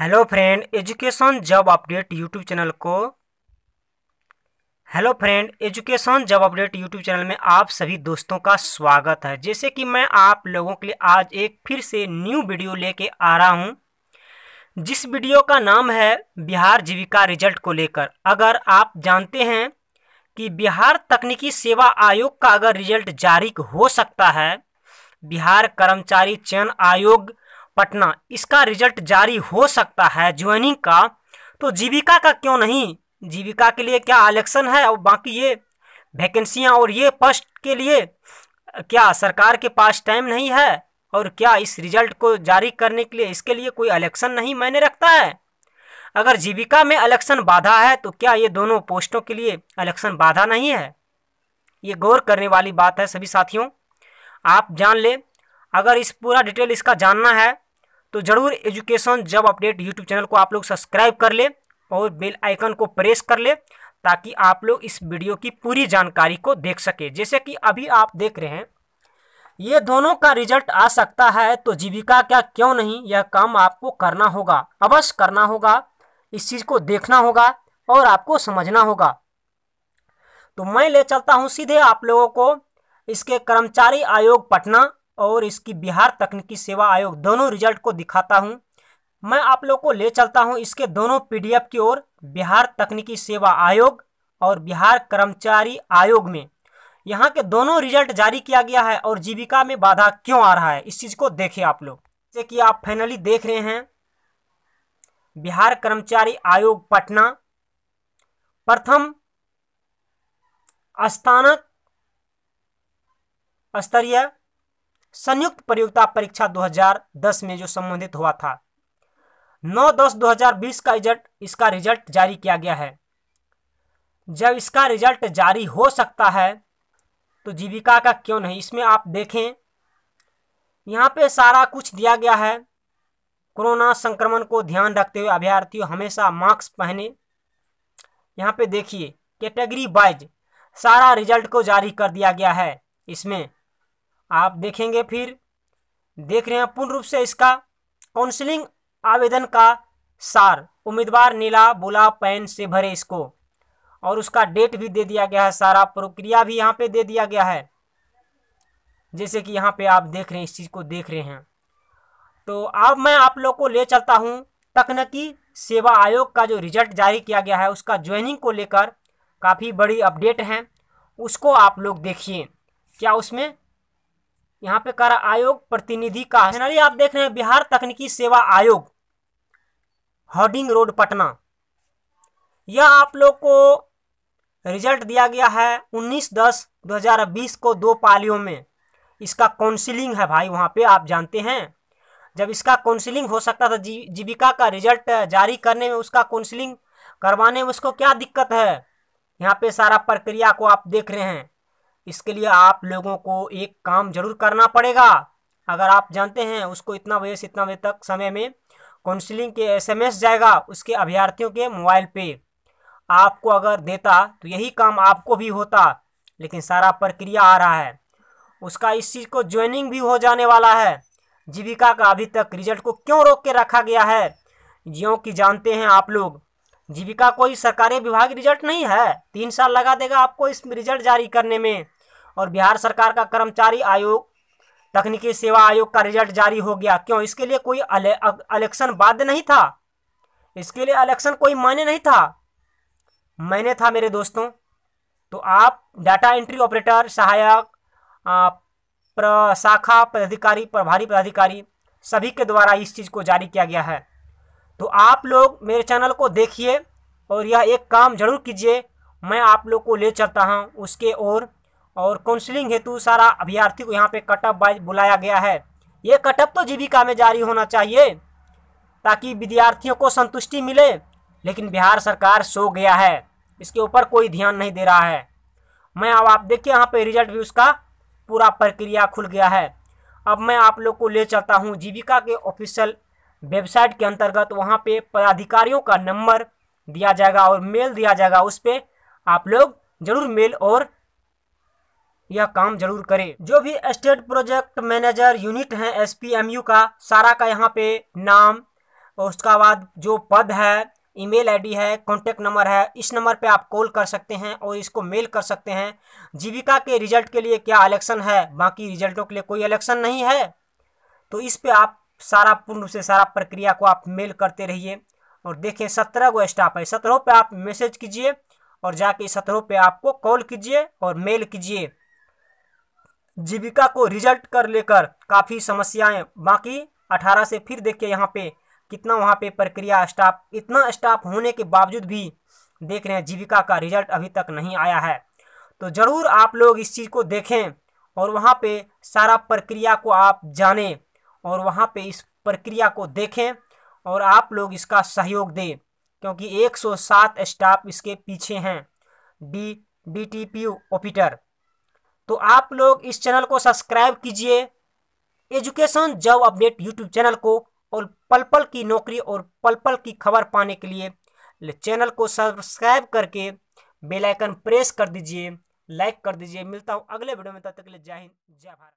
hello friend education job update YouTube channel को hello friend education job update YouTube channel में आप सभी दोस्तों का स्वागत है जैसे कि मैं आप लोगों के लिए आज एक फिर से न्यू वीडियो लेके आ रहा हूं जिस वीडियो का नाम है बिहार जीविका रिजल्ट को लेकर अगर आप जानते हैं कि बिहार तकनीकी सेवा आयोग का अगर रिजल्ट जारी हो सकता है बिहार कर्मचारी चयन आयोग पटना इसका रिजल्ट जारी हो सकता है ज्वाइनिंग का तो जीविका का क्यों नहीं जीविका के लिए क्या इलेक्शन है और बाकी ये वैकेंसियाँ और ये पोस्ट के लिए क्या सरकार के पास टाइम नहीं है और क्या इस रिजल्ट को जारी करने के लिए इसके लिए कोई इलेक्शन नहीं मायने रखता है अगर जीविका में इलेक्शन बाधा है तो क्या ये दोनों पोस्टों के लिए इलेक्शन बाधा नहीं है ये गौर करने वाली बात है सभी साथियों आप जान ले अगर इस पूरा डिटेल इसका जानना है तो ज़रूर एजुकेशन जब अपडेट यूट्यूब चैनल को आप लोग सब्सक्राइब कर ले और बेल आइकन को प्रेस कर ले ताकि आप लोग इस वीडियो की पूरी जानकारी को देख सके जैसे कि अभी आप देख रहे हैं ये दोनों का रिजल्ट आ सकता है तो जीविका क्या क्यों नहीं यह काम आपको करना होगा अवश्य करना होगा इस चीज़ को देखना होगा और आपको समझना होगा तो मैं ले चलता हूँ सीधे आप लोगों को इसके कर्मचारी आयोग पटना और इसकी बिहार तकनीकी सेवा आयोग दोनों रिजल्ट को दिखाता हूँ मैं आप लोग को ले चलता हूँ इसके दोनों पीडीएफ की ओर बिहार तकनीकी सेवा आयोग और बिहार कर्मचारी आयोग में यहाँ के दोनों रिजल्ट जारी किया गया है और जीविका में बाधा क्यों आ रहा है इस चीज़ को देखे आप लोग जैसे कि आप फाइनली देख रहे हैं बिहार कर्मचारी आयोग पटना प्रथम स्थानक स्तरीय संयुक्त प्रतियोगिता परीक्षा 2010 में जो संबंधित हुआ था 9 दस 2020 का रिजल्ट इसका रिजल्ट जारी किया गया है जब इसका रिजल्ट जारी हो सकता है तो जीविका का क्यों नहीं इसमें आप देखें यहाँ पे सारा कुछ दिया गया है कोरोना संक्रमण को ध्यान रखते हुए अभ्यर्थियों हमेशा मास्क पहने यहाँ पे देखिए कैटेगरी वाइज सारा रिजल्ट को जारी कर दिया गया है इसमें आप देखेंगे फिर देख रहे हैं पूर्ण रूप से इसका काउंसलिंग आवेदन का सार उम्मीदवार नीला बुला पैन से भरे इसको और उसका डेट भी दे दिया गया है सारा प्रक्रिया भी यहाँ पे दे दिया गया है जैसे कि यहाँ पे आप देख रहे हैं इस चीज़ को देख रहे हैं तो अब मैं आप लोग को ले चलता हूँ तकनीकी सेवा आयोग का जो रिजल्ट जारी किया गया है उसका ज्वाइनिंग को लेकर काफ़ी बड़ी अपडेट है उसको आप लोग देखिए क्या उसमें यहाँ पे कर आयोग प्रतिनिधि का जनरली आप देख रहे हैं बिहार तकनीकी सेवा आयोग हडिंग रोड पटना यह आप लोग को रिजल्ट दिया गया है 19 दस 2020 को दो पालियों में इसका काउंसिलिंग है भाई वहाँ पे आप जानते हैं जब इसका काउंसिलिंग हो सकता था जी जीविका का रिजल्ट जारी करने में उसका काउंसिलिंग करवाने में उसको क्या दिक्कत है यहाँ पे सारा प्रक्रिया को आप देख रहे हैं इसके लिए आप लोगों को एक काम जरूर करना पड़ेगा अगर आप जानते हैं उसको इतना बजे से इतना बजे तक समय में काउंसिलिंग के एसएमएस जाएगा उसके अभ्यर्थियों के मोबाइल पे आपको अगर देता तो यही काम आपको भी होता लेकिन सारा प्रक्रिया आ रहा है उसका इस चीज़ को ज्वाइनिंग भी हो जाने वाला है जीविका का अभी तक रिजल्ट को क्यों रोक के रखा गया है जो कि जानते हैं आप लोग जीविका कोई सरकारी विभाग रिजल्ट नहीं है तीन साल लगा देगा आपको इस रिजल्ट जारी करने में और बिहार सरकार का कर्मचारी आयोग तकनीकी सेवा आयोग का रिजल्ट जारी हो गया क्यों इसके लिए कोई इलेक्शन बाध्य नहीं था इसके लिए इलेक्शन कोई मायने नहीं था मैंने था मेरे दोस्तों तो आप डाटा एंट्री ऑपरेटर सहायक प्र, शाखा पदाधिकारी प्रभारी पदाधिकारी सभी के द्वारा इस चीज़ को जारी किया गया है तो आप लोग मेरे चैनल को देखिए और यह एक काम जरूर कीजिए मैं आप लोग को ले चलता हूँ उसके और और काउंसलिंग हेतु सारा अभ्यर्थी को यहाँ पे कटअप वाइज बुलाया गया है ये कटअप तो जीविका में जारी होना चाहिए ताकि विद्यार्थियों को संतुष्टि मिले लेकिन बिहार सरकार सो गया है इसके ऊपर कोई ध्यान नहीं दे रहा है मैं अब आप देखिए यहाँ पे रिजल्ट भी उसका पूरा प्रक्रिया खुल गया है अब मैं आप लोग को ले चलता हूँ जीविका के ऑफिशियल वेबसाइट के अंतर्गत वहाँ पे पदाधिकारियों का नंबर दिया जाएगा और मेल दिया जाएगा उस पर आप लोग जरूर मेल और यह काम जरूर करें जो भी स्टेट प्रोजेक्ट मैनेजर यूनिट है एस का सारा का यहाँ पे नाम और उसका बाद जो पद है ईमेल आईडी है कॉन्टैक्ट नंबर है इस नंबर पे आप कॉल कर सकते हैं और इसको मेल कर सकते हैं जीविका के रिजल्ट के लिए क्या इलेक्शन है बाकी रिजल्टों के लिए कोई इलेक्शन नहीं है तो इस पे आप सारा पूर्ण रूप से सारा प्रक्रिया को आप मेल करते रहिए और देखें सत्रह गो स्टाफ है सत्रहों पे आप मैसेज कीजिए और जाके सत्रहों पे आपको कॉल कीजिए और मेल कीजिए जीविका को रिजल्ट कर लेकर काफ़ी समस्याएं बाकी अठारह से फिर देखिए यहाँ पे कितना वहाँ पे प्रक्रिया स्टाफ इतना स्टाफ होने के बावजूद भी देख रहे हैं जीविका का रिजल्ट अभी तक नहीं आया है तो ज़रूर आप लोग इस चीज़ को देखें और वहाँ पे सारा प्रक्रिया को आप जानें और वहाँ पे इस प्रक्रिया को देखें और आप लोग इसका सहयोग दें क्योंकि 107 स्टाफ इसके पीछे हैं D D T P operator तो आप लोग इस चैनल को सब्सक्राइब कीजिए education job update YouTube channel को और पल पल की नौकरी और पल पल की खबर पाने के लिए चैनल को सब्सक्राइब करके बेल आइकन प्रेस कर दीजिए लाइक कर दीजिए मिलता हूँ अगले वीडियो में तब तक के लिए जय हिंद जय भारत